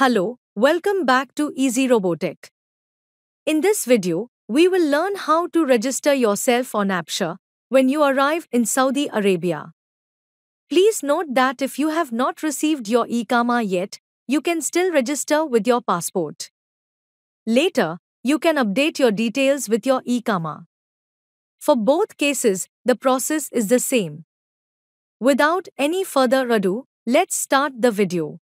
Hello, welcome back to Easy Robotic. In this video, we will learn how to register yourself on Apsha when you arrive in Saudi Arabia. Please note that if you have not received your Ikama yet, you can still register with your passport. Later, you can update your details with your Ikama. For both cases, the process is the same. Without any further ado, let's start the video.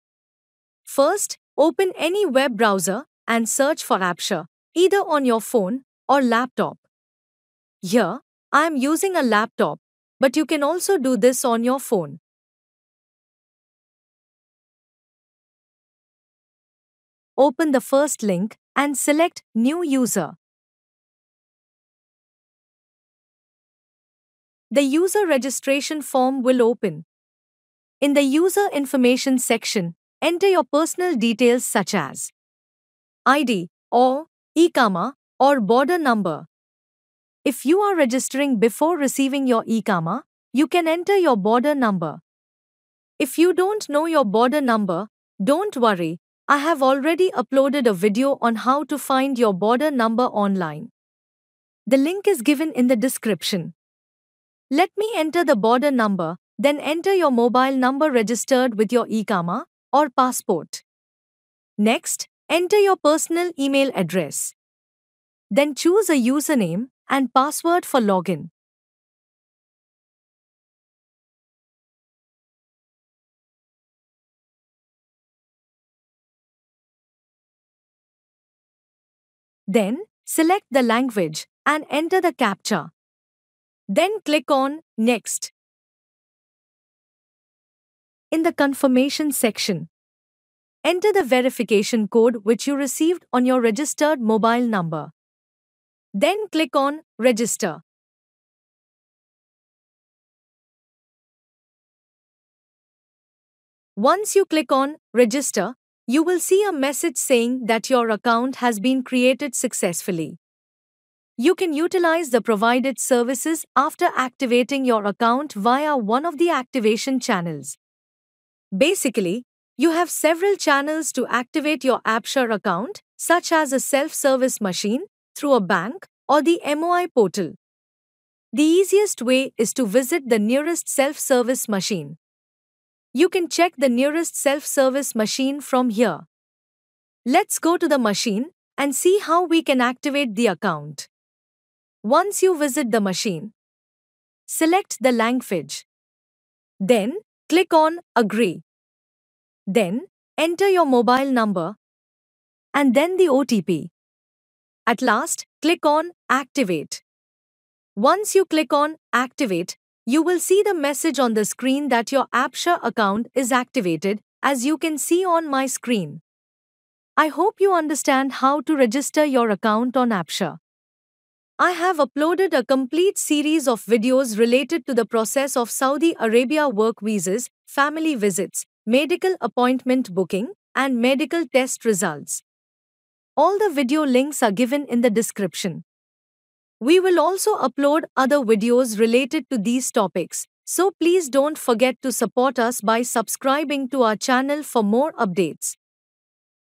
First, open any web browser and search for Apsha, either on your phone or laptop. Here, I am using a laptop, but you can also do this on your phone. Open the first link and select New User. The user registration form will open. In the User Information section, enter your personal details such as ID or e-comma or border number. If you are registering before receiving your e-comma, you can enter your border number. If you don't know your border number, don't worry, I have already uploaded a video on how to find your border number online. The link is given in the description. Let me enter the border number, then enter your mobile number registered with your e -commerce or passport. Next, enter your personal email address. Then choose a username and password for login. Then, select the language and enter the CAPTCHA. Then click on Next in the confirmation section. Enter the verification code which you received on your registered mobile number. Then click on Register. Once you click on Register, you will see a message saying that your account has been created successfully. You can utilize the provided services after activating your account via one of the activation channels. Basically, you have several channels to activate your AppShare account, such as a self-service machine, through a bank, or the MOI portal. The easiest way is to visit the nearest self-service machine. You can check the nearest self-service machine from here. Let's go to the machine and see how we can activate the account. Once you visit the machine, select the language. Then, Click on Agree. Then, enter your mobile number and then the OTP. At last, click on Activate. Once you click on Activate, you will see the message on the screen that your AppShare account is activated as you can see on my screen. I hope you understand how to register your account on AppShare. I have uploaded a complete series of videos related to the process of Saudi Arabia work visas, family visits, medical appointment booking, and medical test results. All the video links are given in the description. We will also upload other videos related to these topics, so please don't forget to support us by subscribing to our channel for more updates.